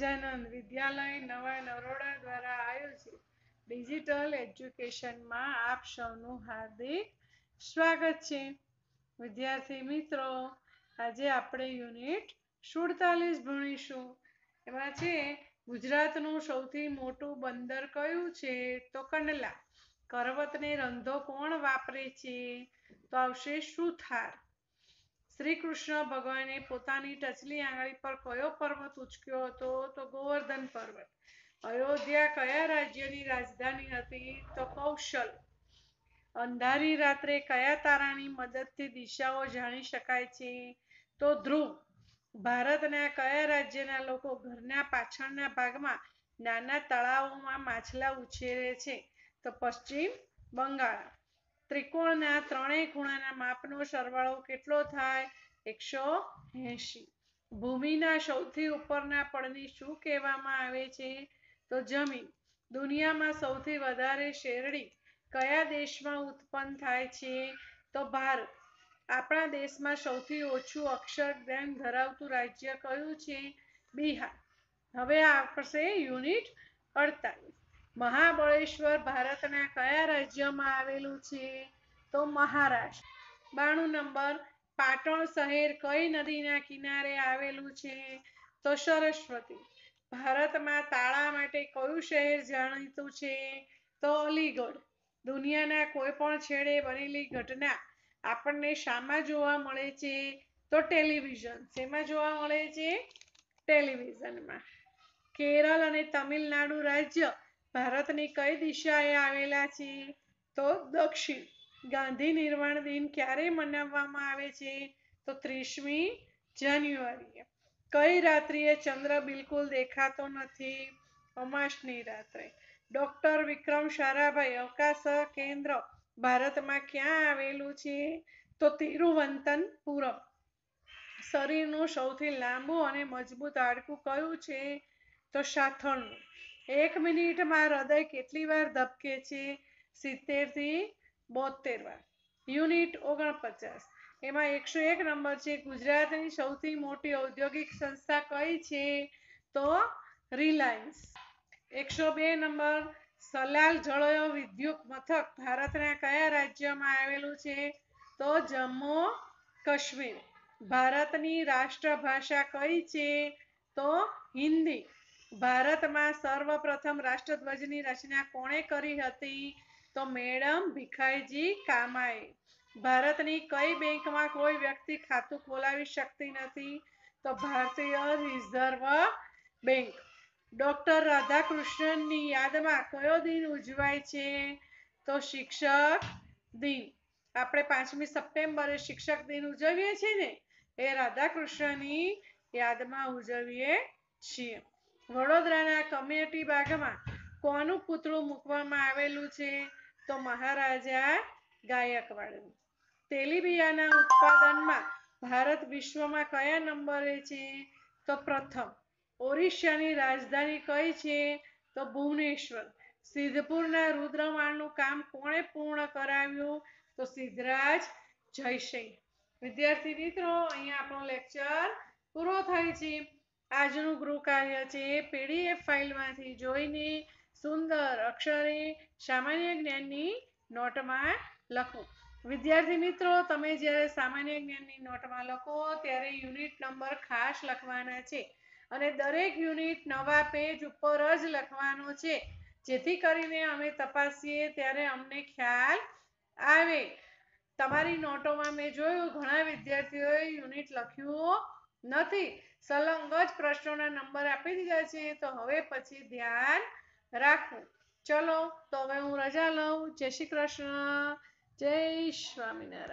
સહજાનંદ વિદ્યાલય નવા નરોડા દ્વારા આયોજિત ડિજિટલ એજ્યુકેશનમાં આપ સૌનું હાર્દિક સ્વાગત છે વિદ્યાર્થી મિત્રો આજે આપણે યુનિટ સુડતાલીસ ભણીશું એમાં છે ગુજરાતનું સૌથી મોટું બંદર કયું છે તો કંડલા કરવતને રંધો કોણ વાપરે છે તો આવશે સુથાર શ્રી કૃષ્ણ ભગવાને પોતાની ટચલી આંગળી પર કયો પર્વત ઉચક્યો હતો તો ગોવર્ધન પર્વત અયોધ્યા કયા રાજ્યની રાજધાની હતી તો કૌશલ અંધારી રાત્રે કયા તારાની મદદથી દિશાઓ જાણી શકાય છે તો ધ્રુવ ભારતના કયા રાજ્યના લોકો ઘરના પાછળના ભાગમાં નાના તળાવોમાં માછલા ઉછેરે છે તો પશ્ચિમ બંગાળ ત્રિકોણના ત્રણેય ખૂણાના માપનો સરવાળો કેટલો થાય એકસો એંશી ભૂમિના સૌથી ઉપરના પડને શું કહેવામાં આવે છે તો જમીન દુનિયામાં સૌથી વધારે શેરડી કયા દેશમાં ઉત્પન્ન થાય છે તો ભારત આપણા દેશમાં સૌથી ઓછું અક્ષર જ્ઞાન ધરાવતું રાજ્ય કયું છે બિહાર હવે આવશે યુનિટ અડતાલીસ મહાબળેશ્વર ભારતના કયા રાજ્યમાં આવેલું છે તો મહારાષ્ટ્ર બાણું નંબર પાટણ શહેર કઈ નદીના કિનારે આવેલું છે તો સરસ્વતી ભારતમાં તાળા માટે કયું શહેર જાણીતું છે તો અલીગઢ દુનિયાના કોઈ પણ છેડે બનેલી ઘટના આપણને શામાં જોવા મળે છે તો ટેલિવિઝન શેમાં જોવા મળે છે ટેલિવિઝનમાં કેરળ અને તમિલનાડુ રાજ્ય ભારતની કઈ દિશાએ આવેલા છે તો દક્ષિણ ગાંધી નિર્વાણ દિન ક્યારે મનાવવામાં આવે છે તો ત્રીસમી જાન્યુઆરીએ કઈ રાત્રિએ ચંદ્ર બિલકુલ દેખાતો નથી અમાસની રાત્રે ડોક્ટર વિક્રમ સારાભાઈ અવકાશ કેન્દ્ર ભારતમાં ક્યાં આવેલું છે તો તિરુવંતનપુરમ શરીરનું સૌથી લાંબુ અને મજબૂત હાડકું કયું છે તો સાથળનું એક મિનિટમાં હૃદય કેટલી વાર ધબકે છે સિત્તેરથી બોતેર વાર યુનિટ ઓગણપચાસ એમાં એકસો એક નંબર છે ગુજરાતની સૌથી મોટી ઔદ્યોગિક સંસ્થા કઈ છે તો રિલાયન્સ એકસો બે નંબર સલાલ જળયો વિદ્યુત મથક ભારતના કયા રાજ્યમાં આવેલું છે તો જમ્મુ કાશ્મીર ભારતની રાષ્ટ્રભાષા કઈ છે તો હિન્દી ભારતમાં સર્વપ્રથમ રાષ્ટ્રધ્વજની રચના કોણે કરી હતી તો મેડમ ભીખાઈજી કામાએ ભારતની કઈ બેંકમાં કોઈ વ્યક્તિ ખાતું ખોલાવી શકતી નથી તો ભારતીય રિઝર્વ બેંક ડોક્ટર રાધાકૃષ્ણનની યાદમાં કયો દિન ઉજવાય છે તો શિક્ષક દિન આપણે પાંચમી સપ્ટેમ્બરે શિક્ષક દિન ઉજવીએ છીએ ને એ રાધાકૃષ્ણની યાદમાં ઉજવીએ છીએ વડોદરાના કમ્યુનિટી બાગમાં કોનું પૂતળું મૂકવામાં આવેલું છે તો મહારાજા ગાયકવાડનું તેલીબિયાના ઉત્પાદનમાં ભારત વિશ્વમાં કયા નંબરે છે તો પ્રથમ ઓરિસ્સાની રાજધાની કઈ છે તો ભુવનેશ્વર સિદ્ધપુરના રુદ્રમાળનું કામ કોણે પૂર્ણ કરાવ્યું તો સિદ્ધરાજ જયસિંહ વિદ્યાર્થી મિત્રો અહીંયા આપણો લેક્ચર પૂરો થાય છે આજનું ગૃહકાર્ય છે એ પીડીએફ ફાઇલમાંથી જોઈને સુંદર અક્ષરે સામાન્ય જ્ઞાનની નોટમાં લખો વિદ્યાર્થી મિત્રો તમે જ્યારે સામાન્ય જ્ઞાનની નોટમાં લખો ત્યારે યુનિટ નંબર ખાસ લખવાના છે અને દરેક યુનિટ નવા પેજ ઉપર જ લખવાનો છે જેથી કરીને અમે તપાસીએ ત્યારે અમને ખ્યાલ આવે તમારી નોટોમાં મેં જોયું ઘણા વિદ્યાર્થીઓએ યુનિટ લખ્યું નથી સલંગ જ પ્રશ્નોના નંબર આપી દીધા છે તો હવે પછી ધ્યાન રાખવું ચલો તો હવે હું રજા લઉં જય શ્રી કૃષ્ણ જય સ્વામિનારાયણ